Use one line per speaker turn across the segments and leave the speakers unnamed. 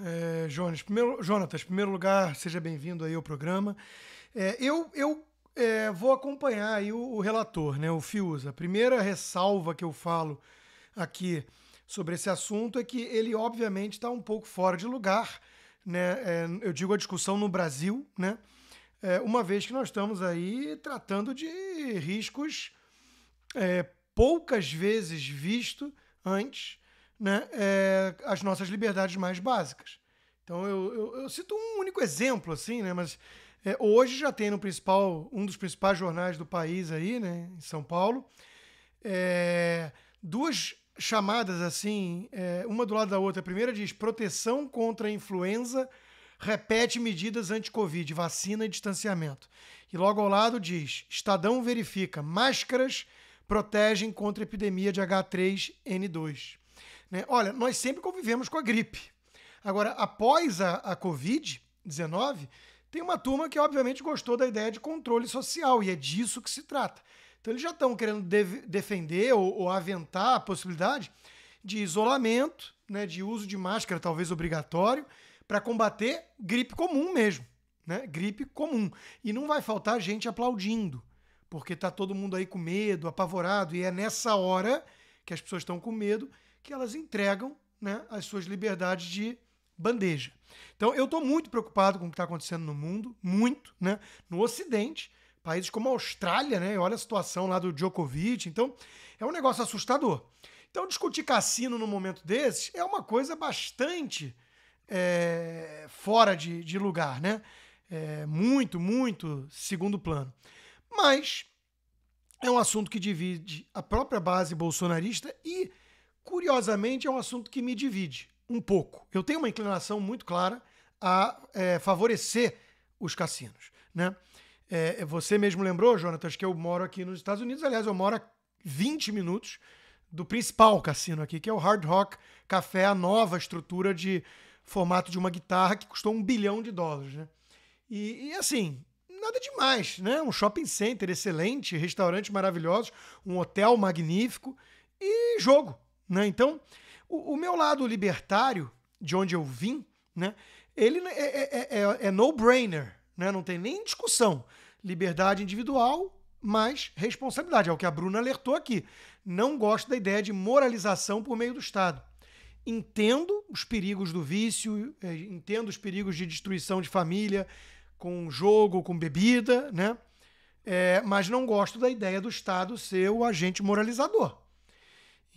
é, Jonas. Primeiro, Jonatas, primeiro lugar, seja bem-vindo aí ao programa. É, eu eu é, vou acompanhar aí o, o, relator, né, o Fiuza. A primeira ressalva que eu falo aqui sobre esse assunto é que ele, obviamente, está um pouco fora de lugar, né? É, eu digo a discussão no Brasil, né? É, uma vez que nós estamos aí tratando de riscos é, poucas vezes visto antes né, é, as nossas liberdades mais básicas. Então eu, eu, eu cito um único exemplo, assim, né, mas é, hoje já tem no principal, um dos principais jornais do país aí, né, em São Paulo, é, duas chamadas assim, é, uma do lado da outra. A primeira diz proteção contra a influenza repete medidas anti-Covid, vacina e distanciamento. E logo ao lado diz: Estadão verifica, máscaras protegem contra epidemia de H3N2. Né? Olha, nós sempre convivemos com a gripe. Agora, após a, a Covid-19, tem uma turma que obviamente gostou da ideia de controle social e é disso que se trata. Então eles já estão querendo de defender ou, ou, aventar a possibilidade de isolamento, né, de uso de máscara talvez obrigatório para combater gripe comum mesmo, né? Gripe comum. E não vai faltar gente aplaudindo, porque está todo mundo aí com medo, apavorado e é nessa hora que as pessoas estão com medo que elas entregam né, as suas liberdades de bandeja. Então, eu estou muito preocupado com o que está acontecendo no mundo, muito, né? No Ocidente, países como a Austrália, né? Olha a situação lá do Djokovic. Então, é um negócio assustador. Então, discutir cassino num momento desses é uma coisa bastante é, fora de, de, lugar, né? É, muito, muito segundo plano. Mas é um assunto que divide a própria base bolsonarista e curiosamente, é um assunto que me divide um pouco. Eu tenho uma inclinação muito clara a é, favorecer os cassinos. Né? É, você mesmo lembrou, Jonatas, que eu moro aqui nos Estados Unidos. Aliás, eu moro a 20 minutos do principal cassino aqui, que é o Hard Rock Café, a nova estrutura de formato de uma guitarra que custou um bilhão de dólares. Né? E, e assim, nada demais, né? Um shopping center excelente, restaurantes maravilhosos, um hotel magnífico e jogo. Né? Então, o, o, meu lado libertário, de onde eu vim, né, ele é, é, é, é, é no-brainer, né? não tem nem discussão. Liberdade individual, mas responsabilidade. É o que a Bruna alertou aqui. Não gosto da ideia de moralização por meio do Estado. Entendo os perigos do vício, é, entendo os perigos de destruição de família com jogo, com bebida, né? É, mas não gosto da ideia do Estado ser o agente moralizador.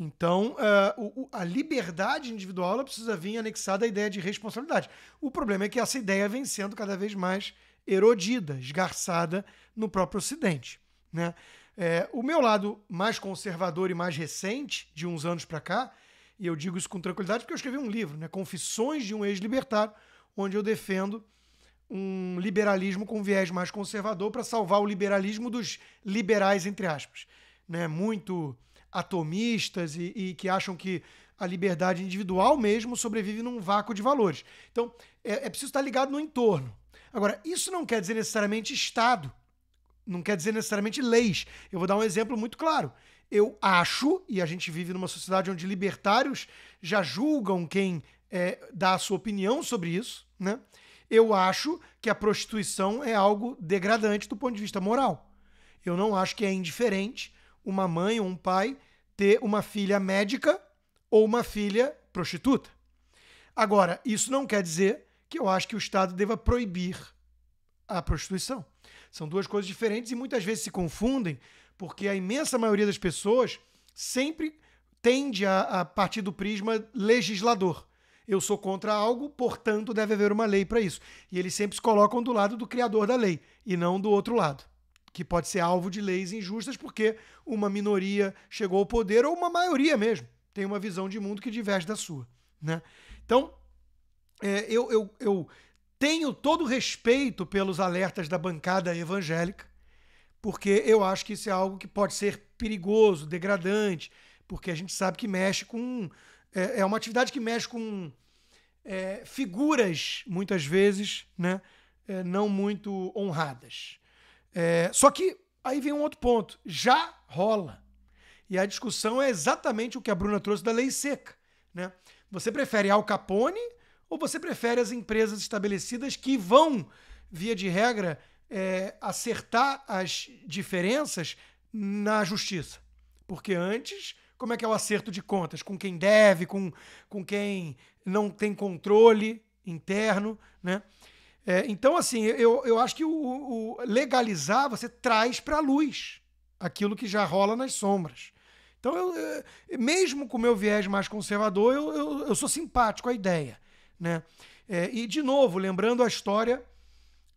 Então, uh, o, a liberdade individual ela precisa vir anexada à ideia de responsabilidade. O problema é que essa ideia vem sendo cada vez mais erodida, esgarçada no próprio Ocidente. Né? É, o meu lado mais conservador e mais recente, de uns anos para cá, e eu digo isso com tranquilidade porque eu escrevi um livro, né? Confissões de um Ex-Libertário, onde eu defendo um liberalismo com viés mais conservador para salvar o liberalismo dos liberais, entre aspas. Né? Muito atomistas e, e, que acham que a liberdade individual mesmo sobrevive num vácuo de valores. Então, é, é preciso estar ligado no entorno. Agora, isso não quer dizer necessariamente Estado, não quer dizer necessariamente leis. Eu vou dar um exemplo muito claro. Eu acho, e a gente vive numa sociedade onde libertários já julgam quem é, dá a sua opinião sobre isso, né? Eu acho que a prostituição é algo degradante do ponto de vista moral. Eu não acho que é indiferente uma mãe ou um pai ter uma filha médica ou uma filha prostituta. Agora, isso não quer dizer que eu acho que o Estado deva proibir a prostituição. São duas coisas diferentes e muitas vezes se confundem, porque a imensa maioria das pessoas sempre tende a, a partir do prisma legislador. Eu sou contra algo, portanto, deve haver uma lei para isso. E eles sempre se colocam do lado do criador da lei e não do outro lado que pode ser alvo de leis injustas porque uma minoria chegou ao poder ou uma maioria mesmo tem uma visão de mundo que diverge da sua. Né? Então, é, eu, eu, eu tenho todo respeito pelos alertas da bancada evangélica, porque eu acho que isso é algo que pode ser perigoso, degradante, porque a gente sabe que mexe com. É, é uma atividade que mexe com é, figuras, muitas vezes, né? É, não muito honradas. É, só que aí vem um outro ponto. Já rola. E a discussão é exatamente o que a Bruna trouxe da lei seca. Né? Você prefere Al Capone ou você prefere as empresas estabelecidas que vão, via de regra, é, acertar as diferenças na justiça? Porque antes, como é que é o acerto de contas? Com quem deve, com, com quem não tem controle interno, né? É, então, assim, eu, eu acho que o, o legalizar você traz para a luz aquilo que já rola nas sombras. Então, eu, eu, é, mesmo com o meu viés mais conservador, eu, eu, eu sou simpático à ideia. Né? É, e, de novo, lembrando a história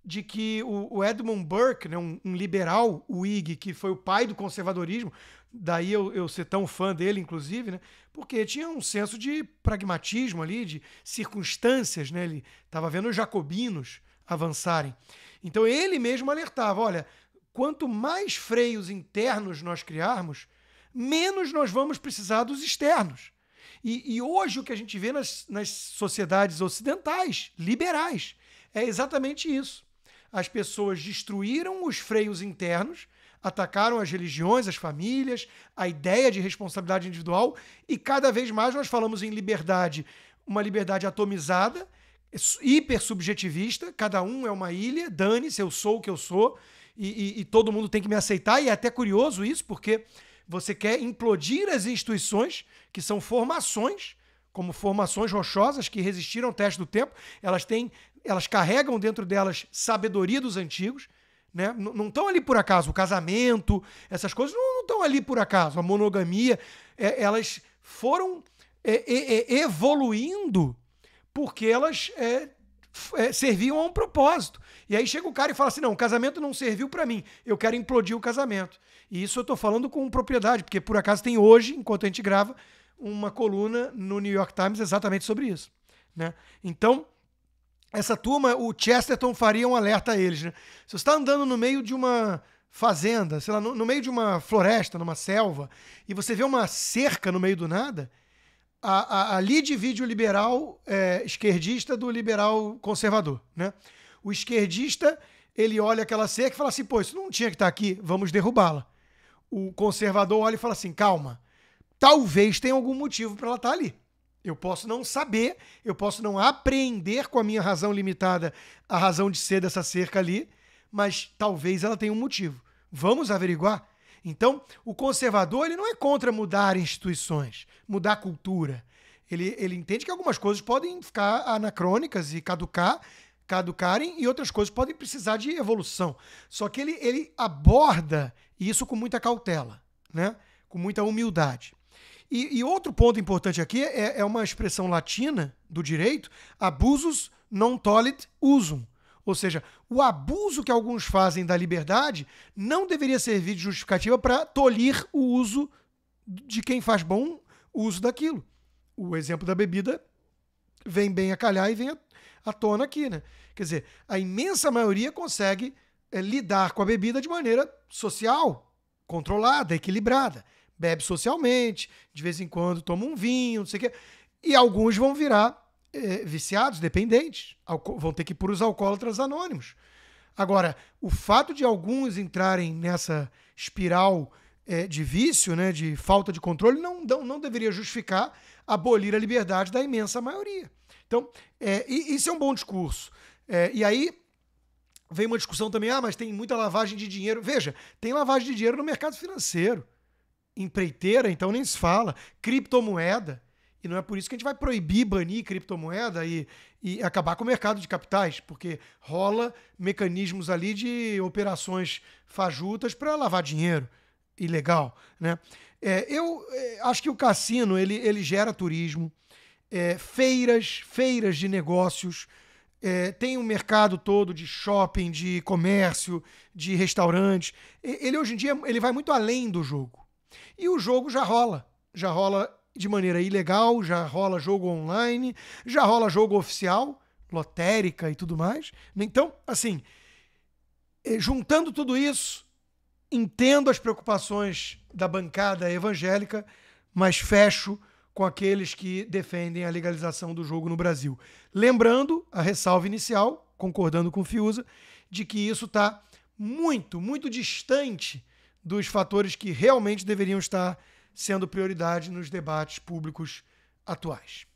de que o, Edmund Burke, né, um, um, liberal Whig, que foi o pai do conservadorismo, daí eu, eu ser tão fã dele, inclusive, né, porque tinha um senso de pragmatismo ali, de circunstâncias, né, ele estava vendo os jacobinos avançarem. Então ele mesmo alertava: olha, quanto mais freios internos nós criarmos, menos nós vamos precisar dos externos. E, e hoje o que a gente vê nas, nas sociedades ocidentais, liberais, é exatamente isso as pessoas destruíram os freios internos, atacaram as religiões, as famílias, a ideia de responsabilidade individual e cada vez mais nós falamos em liberdade, uma liberdade atomizada, hipersubjetivista, cada um é uma ilha, dane-se, eu sou o que eu sou e, e, e todo mundo tem que me aceitar e é até curioso isso porque você quer implodir as instituições que são formações como formações rochosas que resistiram ao teste do tempo, elas têm elas carregam dentro delas sabedoria dos antigos, né? Não estão ali por acaso. O casamento, essas coisas não estão ali por acaso. A monogamia, é, elas foram é, é, é evoluindo porque elas é, é, serviam a um propósito. E aí chega o cara e fala assim: não, o casamento não serviu para mim, eu quero implodir o casamento. E isso eu estou falando com propriedade, porque por acaso tem hoje, enquanto a gente grava, uma coluna no New York Times exatamente sobre isso. Né? Então, essa turma, o Chesterton faria um alerta a eles, né? Se você está andando no meio de uma fazenda, sei lá, no, no, meio de uma floresta, numa selva, e você vê uma cerca no meio do nada, a, a, ali divide o liberal é, esquerdista do liberal conservador, né? O esquerdista, ele olha aquela cerca e fala assim, pô, isso não tinha que estar tá aqui, vamos derrubá-la. O conservador olha e fala assim, calma, talvez tenha algum motivo para ela estar tá ali. Eu posso não saber, eu posso não apreender com a minha razão limitada a razão de ser dessa cerca ali, mas talvez ela tenha um motivo. Vamos averiguar? Então, o conservador ele não é contra mudar instituições, mudar cultura. Ele, ele entende que algumas coisas podem ficar anacrônicas e caducar, caducarem e outras coisas podem precisar de evolução. Só que ele, ele aborda isso com muita cautela, né? com muita humildade. E, e outro ponto importante aqui é, é, uma expressão latina do direito, abusos non tollit usum. Ou seja, o abuso que alguns fazem da liberdade não deveria servir de justificativa para tolir o uso de quem faz bom uso daquilo. O exemplo da bebida vem bem a calhar e vem à tona aqui, né? Quer dizer, a imensa maioria consegue é, lidar com a bebida de maneira social, controlada, equilibrada bebe socialmente, de vez em quando toma um vinho, não sei o quê. E alguns vão virar é, viciados, dependentes, vão ter que ir por os alcoólatras anônimos. Agora, o fato de alguns entrarem nessa espiral é, de vício, né, de falta de controle, não, não, não, deveria justificar abolir a liberdade da imensa maioria. Então, é, isso é um bom discurso. É, e aí, vem uma discussão também, ah, mas tem muita lavagem de dinheiro. Veja, tem lavagem de dinheiro no mercado financeiro. Empreiteira, então nem se fala. Criptomoeda. E não é por isso que a gente vai proibir, banir criptomoeda e, e acabar com o mercado de capitais, porque rola mecanismos ali de operações fajutas para lavar dinheiro ilegal. Né? É, eu é, acho que o cassino ele, ele gera turismo, é, feiras, feiras de negócios, é, tem um mercado todo de shopping, de comércio, de restaurantes. Ele hoje em dia ele vai muito além do jogo. E o jogo já rola. Já rola de maneira ilegal, já rola jogo online, já rola jogo oficial, lotérica e tudo mais. Então, assim, eh, juntando tudo isso, entendo as preocupações da bancada evangélica, mas fecho com aqueles que defendem a legalização do jogo no Brasil. Lembrando a ressalva inicial, concordando com o Fiuza, de que isso está muito, muito distante dos fatores que realmente deveriam estar sendo prioridade nos debates públicos atuais.